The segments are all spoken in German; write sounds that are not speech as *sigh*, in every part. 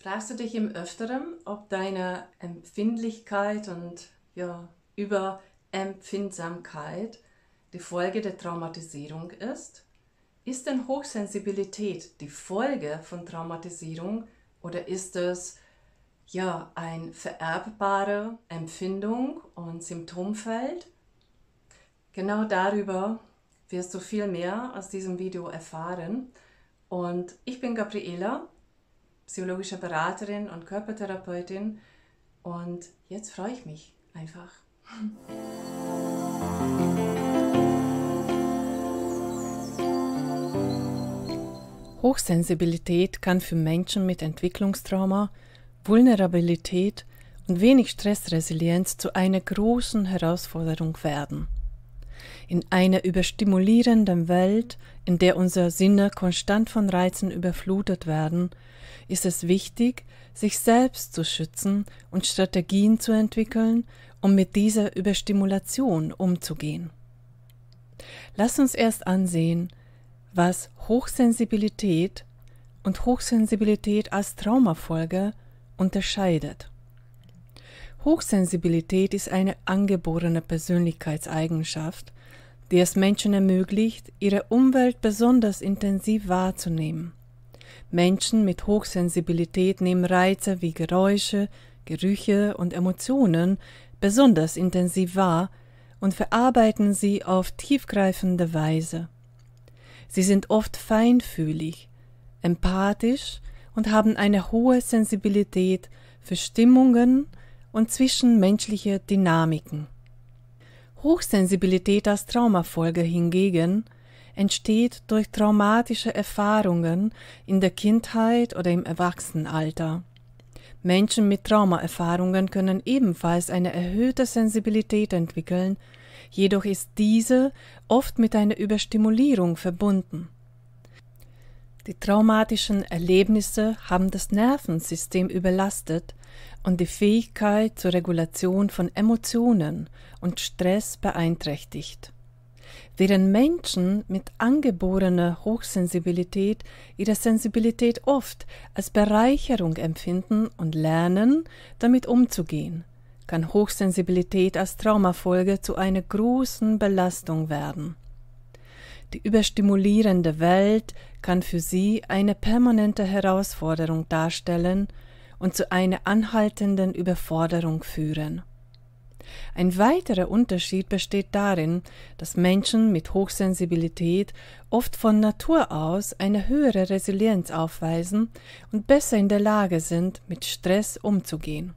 Fragst du dich im Öfteren, ob deine Empfindlichkeit und ja, Überempfindsamkeit die Folge der Traumatisierung ist? Ist denn Hochsensibilität die Folge von Traumatisierung oder ist es ja eine vererbbare Empfindung und Symptomfeld? Genau darüber wirst du viel mehr aus diesem Video erfahren. Und ich bin Gabriela psychologische Beraterin und Körpertherapeutin. Und jetzt freue ich mich einfach. Hochsensibilität kann für Menschen mit Entwicklungstrauma, Vulnerabilität und wenig Stressresilienz zu einer großen Herausforderung werden. In einer überstimulierenden Welt, in der unsere Sinne konstant von Reizen überflutet werden, ist es wichtig, sich selbst zu schützen und Strategien zu entwickeln, um mit dieser Überstimulation umzugehen. Lass uns erst ansehen, was Hochsensibilität und Hochsensibilität als Traumafolge unterscheidet. Hochsensibilität ist eine angeborene Persönlichkeitseigenschaft, die es Menschen ermöglicht, ihre Umwelt besonders intensiv wahrzunehmen. Menschen mit Hochsensibilität nehmen Reize wie Geräusche, Gerüche und Emotionen besonders intensiv wahr und verarbeiten sie auf tiefgreifende Weise. Sie sind oft feinfühlig, empathisch und haben eine hohe Sensibilität für Stimmungen und zwischenmenschliche Dynamiken. Hochsensibilität als Traumafolge hingegen entsteht durch traumatische Erfahrungen in der Kindheit oder im Erwachsenenalter. Menschen mit Traumaerfahrungen können ebenfalls eine erhöhte Sensibilität entwickeln, jedoch ist diese oft mit einer Überstimulierung verbunden. Die traumatischen Erlebnisse haben das Nervensystem überlastet, und die Fähigkeit zur Regulation von Emotionen und Stress beeinträchtigt. Während Menschen mit angeborener Hochsensibilität ihre Sensibilität oft als Bereicherung empfinden und lernen, damit umzugehen, kann Hochsensibilität als Traumafolge zu einer großen Belastung werden. Die überstimulierende Welt kann für sie eine permanente Herausforderung darstellen und zu einer anhaltenden Überforderung führen. Ein weiterer Unterschied besteht darin, dass Menschen mit Hochsensibilität oft von Natur aus eine höhere Resilienz aufweisen und besser in der Lage sind, mit Stress umzugehen.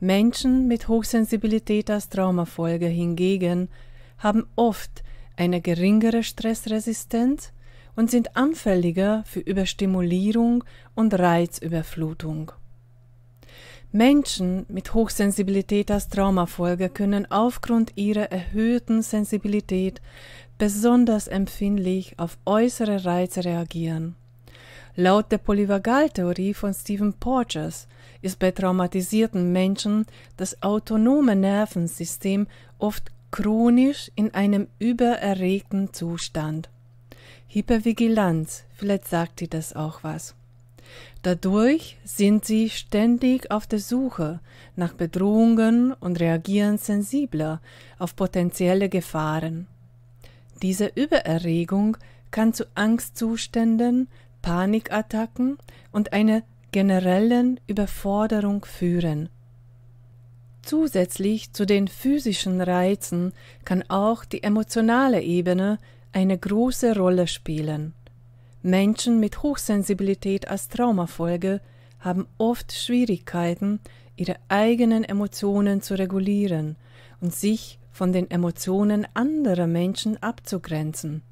Menschen mit Hochsensibilität als Traumafolge hingegen haben oft eine geringere Stressresistenz und sind anfälliger für Überstimulierung und Reizüberflutung. Menschen mit Hochsensibilität als Traumafolge können aufgrund ihrer erhöhten Sensibilität besonders empfindlich auf äußere Reize reagieren. Laut der Polyvagaltheorie von Stephen Porges ist bei traumatisierten Menschen das autonome Nervensystem oft chronisch in einem übererregten Zustand. Hypervigilanz, vielleicht sagt dir das auch was. Dadurch sind sie ständig auf der Suche nach Bedrohungen und reagieren sensibler auf potenzielle Gefahren. Diese Übererregung kann zu Angstzuständen, Panikattacken und einer generellen Überforderung führen. Zusätzlich zu den physischen Reizen kann auch die emotionale Ebene eine große Rolle spielen. Menschen mit Hochsensibilität als Traumafolge haben oft Schwierigkeiten, ihre eigenen Emotionen zu regulieren und sich von den Emotionen anderer Menschen abzugrenzen.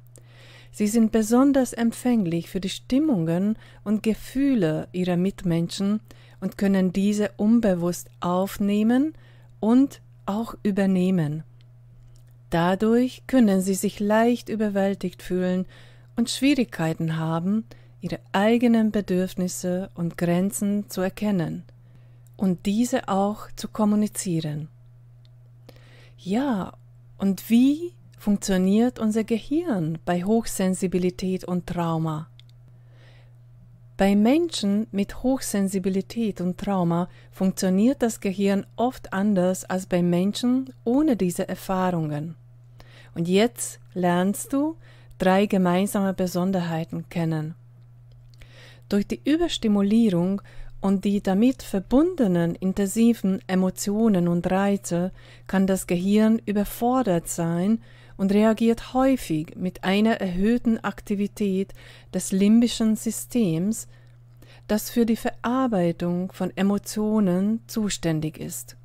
Sie sind besonders empfänglich für die Stimmungen und Gefühle ihrer Mitmenschen und können diese unbewusst aufnehmen und auch übernehmen. Dadurch können sie sich leicht überwältigt fühlen und Schwierigkeiten haben, ihre eigenen Bedürfnisse und Grenzen zu erkennen und diese auch zu kommunizieren. Ja, und wie funktioniert unser Gehirn bei Hochsensibilität und Trauma? Bei Menschen mit Hochsensibilität und Trauma funktioniert das Gehirn oft anders als bei Menschen ohne diese Erfahrungen. Und jetzt lernst du drei gemeinsame Besonderheiten kennen. Durch die Überstimulierung und die damit verbundenen intensiven Emotionen und Reize kann das Gehirn überfordert sein und reagiert häufig mit einer erhöhten Aktivität des limbischen Systems, das für die Verarbeitung von Emotionen zuständig ist.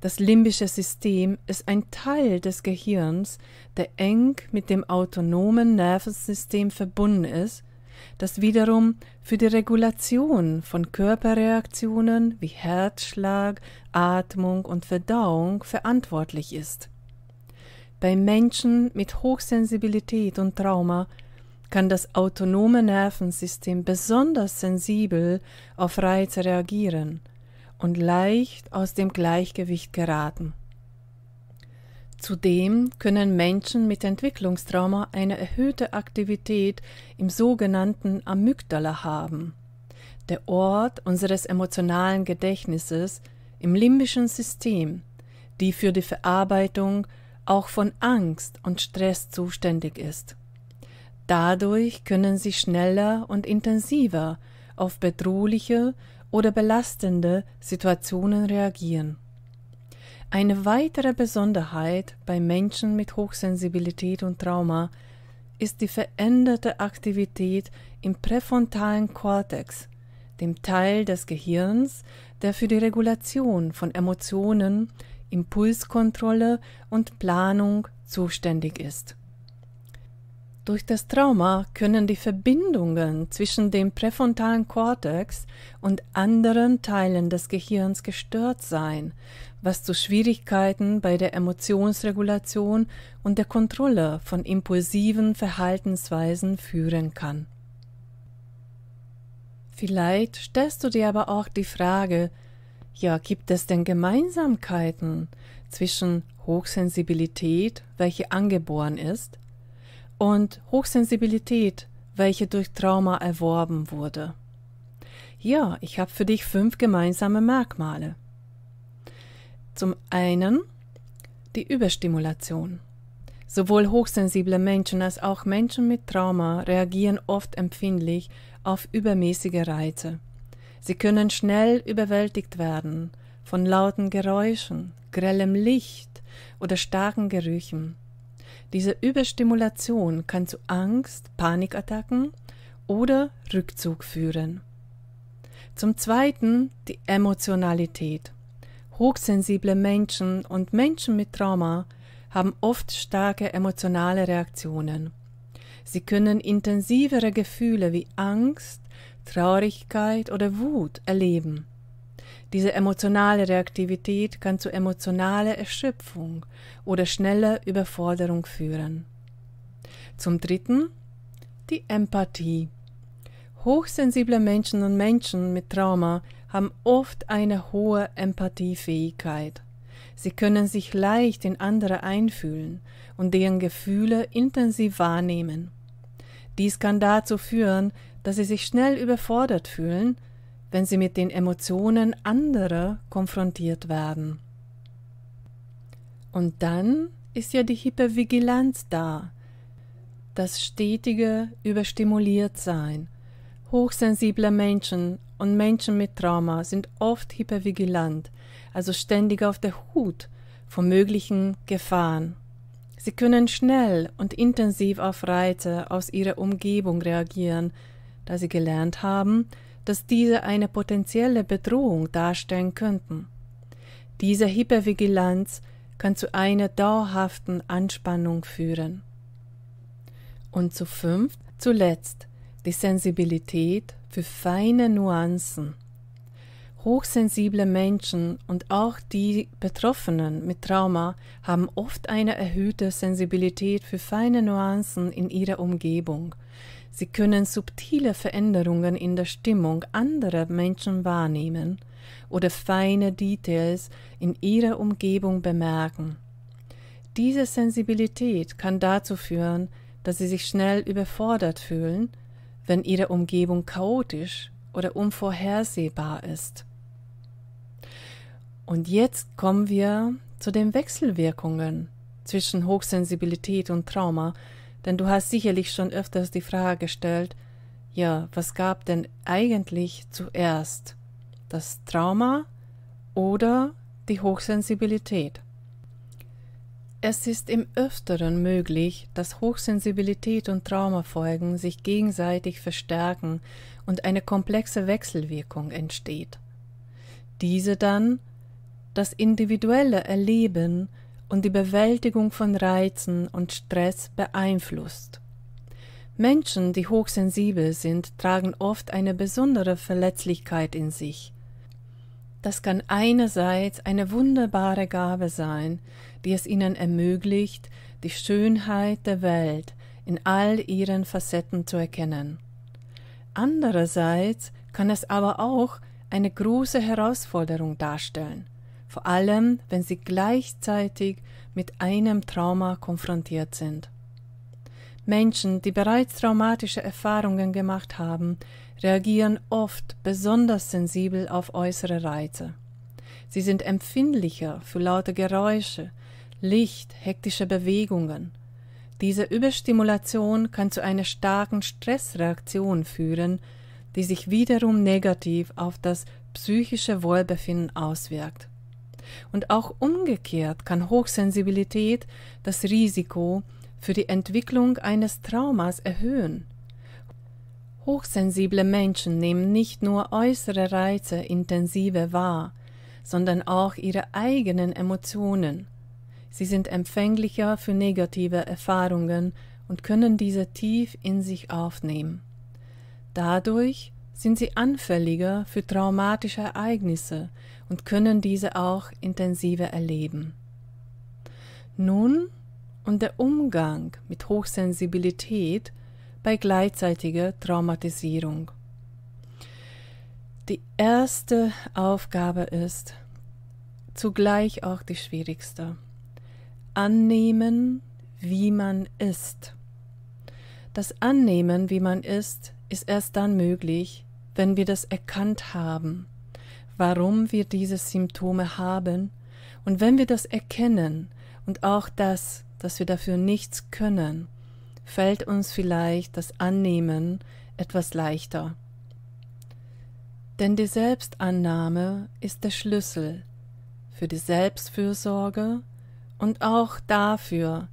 Das limbische System ist ein Teil des Gehirns, der eng mit dem autonomen Nervensystem verbunden ist, das wiederum für die Regulation von Körperreaktionen wie Herzschlag, Atmung und Verdauung verantwortlich ist. Bei Menschen mit Hochsensibilität und Trauma kann das autonome Nervensystem besonders sensibel auf Reize reagieren und leicht aus dem Gleichgewicht geraten. Zudem können Menschen mit Entwicklungstrauma eine erhöhte Aktivität im sogenannten Amygdala haben, der Ort unseres emotionalen Gedächtnisses im limbischen System, die für die Verarbeitung auch von Angst und Stress zuständig ist. Dadurch können sie schneller und intensiver auf bedrohliche oder belastende Situationen reagieren. Eine weitere Besonderheit bei Menschen mit Hochsensibilität und Trauma ist die veränderte Aktivität im präfrontalen Kortex, dem Teil des Gehirns, der für die Regulation von Emotionen, Impulskontrolle und Planung zuständig ist. Durch das Trauma können die Verbindungen zwischen dem präfrontalen Kortex und anderen Teilen des Gehirns gestört sein, was zu Schwierigkeiten bei der Emotionsregulation und der Kontrolle von impulsiven Verhaltensweisen führen kann. Vielleicht stellst du dir aber auch die Frage, ja, gibt es denn Gemeinsamkeiten zwischen Hochsensibilität, welche angeboren ist, und Hochsensibilität, welche durch Trauma erworben wurde? Ja, ich habe für dich fünf gemeinsame Merkmale. Zum einen die Überstimulation. Sowohl hochsensible Menschen als auch Menschen mit Trauma reagieren oft empfindlich auf übermäßige Reize. Sie können schnell überwältigt werden von lauten Geräuschen, grellem Licht oder starken Gerüchen. Diese Überstimulation kann zu Angst, Panikattacken oder Rückzug führen. Zum Zweiten die Emotionalität. Hochsensible Menschen und Menschen mit Trauma haben oft starke emotionale Reaktionen. Sie können intensivere Gefühle wie Angst, Traurigkeit oder Wut erleben. Diese emotionale Reaktivität kann zu emotionaler Erschöpfung oder schneller Überforderung führen. Zum Dritten die Empathie. Hochsensible Menschen und Menschen mit Trauma haben oft eine hohe Empathiefähigkeit. Sie können sich leicht in andere einfühlen und deren Gefühle intensiv wahrnehmen. Dies kann dazu führen, dass sie sich schnell überfordert fühlen, wenn sie mit den Emotionen anderer konfrontiert werden. Und dann ist ja die Hypervigilanz da, das stetige Überstimuliertsein. Hochsensible Menschen und Menschen mit Trauma sind oft hypervigilant, also ständig auf der Hut vor möglichen Gefahren. Sie können schnell und intensiv auf Reize aus ihrer Umgebung reagieren, da sie gelernt haben, dass diese eine potenzielle Bedrohung darstellen könnten. Diese Hypervigilanz kann zu einer dauerhaften Anspannung führen. Und zu fünft, zuletzt, die Sensibilität für feine Nuancen. Hochsensible Menschen und auch die Betroffenen mit Trauma haben oft eine erhöhte Sensibilität für feine Nuancen in ihrer Umgebung – Sie können subtile Veränderungen in der Stimmung anderer Menschen wahrnehmen oder feine Details in ihrer Umgebung bemerken. Diese Sensibilität kann dazu führen, dass sie sich schnell überfordert fühlen, wenn ihre Umgebung chaotisch oder unvorhersehbar ist. Und jetzt kommen wir zu den Wechselwirkungen zwischen Hochsensibilität und Trauma, denn du hast sicherlich schon öfters die Frage gestellt, ja, was gab denn eigentlich zuerst? Das Trauma oder die Hochsensibilität? Es ist im Öfteren möglich, dass Hochsensibilität und Traumafolgen sich gegenseitig verstärken und eine komplexe Wechselwirkung entsteht. Diese dann das individuelle Erleben und die Bewältigung von Reizen und Stress beeinflusst. Menschen, die hochsensibel sind, tragen oft eine besondere Verletzlichkeit in sich. Das kann einerseits eine wunderbare Gabe sein, die es ihnen ermöglicht, die Schönheit der Welt in all ihren Facetten zu erkennen. Andererseits kann es aber auch eine große Herausforderung darstellen – vor allem wenn sie gleichzeitig mit einem Trauma konfrontiert sind. Menschen, die bereits traumatische Erfahrungen gemacht haben, reagieren oft besonders sensibel auf äußere Reize. Sie sind empfindlicher für laute Geräusche, Licht, hektische Bewegungen. Diese Überstimulation kann zu einer starken Stressreaktion führen, die sich wiederum negativ auf das psychische Wohlbefinden auswirkt. Und auch umgekehrt kann Hochsensibilität das Risiko für die Entwicklung eines Traumas erhöhen. Hochsensible Menschen nehmen nicht nur äußere Reize intensiver wahr, sondern auch ihre eigenen Emotionen. Sie sind empfänglicher für negative Erfahrungen und können diese tief in sich aufnehmen. Dadurch sind sie anfälliger für traumatische Ereignisse und können diese auch intensiver erleben. Nun und der Umgang mit Hochsensibilität bei gleichzeitiger Traumatisierung. Die erste Aufgabe ist zugleich auch die schwierigste. Annehmen, wie man ist. Das Annehmen, wie man ist, ist erst dann möglich, wenn wir das erkannt haben warum wir diese Symptome haben. Und wenn wir das erkennen und auch das, dass wir dafür nichts können, fällt uns vielleicht das Annehmen etwas leichter. Denn die Selbstannahme ist der Schlüssel für die Selbstfürsorge und auch dafür,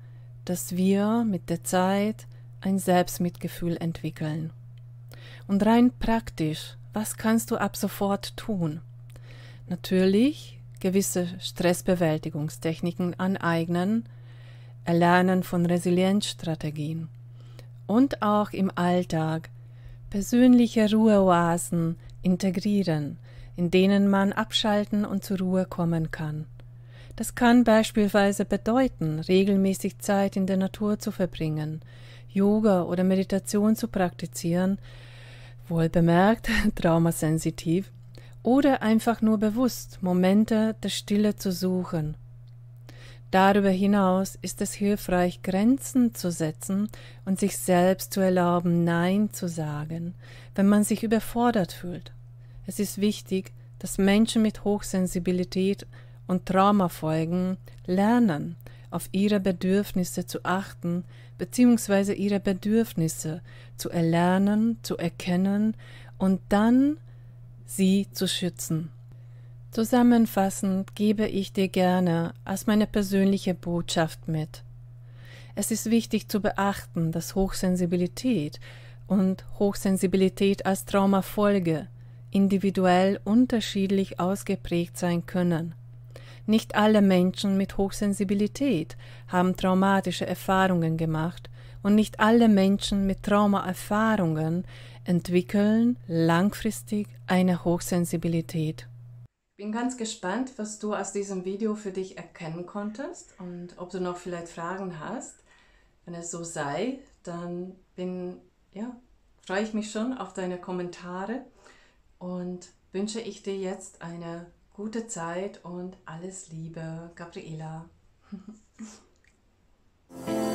dass wir mit der Zeit ein Selbstmitgefühl entwickeln. Und rein praktisch, was kannst du ab sofort tun? natürlich gewisse Stressbewältigungstechniken aneignen, Erlernen von Resilienzstrategien und auch im Alltag persönliche Ruheoasen integrieren, in denen man abschalten und zur Ruhe kommen kann. Das kann beispielsweise bedeuten, regelmäßig Zeit in der Natur zu verbringen, Yoga oder Meditation zu praktizieren, wohl bemerkt, *laughs* traumasensitiv, oder einfach nur bewusst Momente der Stille zu suchen. Darüber hinaus ist es hilfreich, Grenzen zu setzen und sich selbst zu erlauben, Nein zu sagen, wenn man sich überfordert fühlt. Es ist wichtig, dass Menschen mit Hochsensibilität und Traumafolgen lernen, auf ihre Bedürfnisse zu achten bzw. ihre Bedürfnisse zu erlernen, zu erkennen und dann sie zu schützen. Zusammenfassend gebe ich dir gerne als meine persönliche Botschaft mit. Es ist wichtig zu beachten, dass Hochsensibilität und Hochsensibilität als Traumafolge individuell unterschiedlich ausgeprägt sein können. Nicht alle Menschen mit Hochsensibilität haben traumatische Erfahrungen gemacht und nicht alle Menschen mit Traumaerfahrungen entwickeln langfristig eine Hochsensibilität. Ich bin ganz gespannt, was du aus diesem Video für dich erkennen konntest und ob du noch vielleicht Fragen hast. Wenn es so sei, dann bin, ja, freue ich mich schon auf deine Kommentare und wünsche ich dir jetzt eine gute Zeit und alles Liebe, Gabriela. *laughs*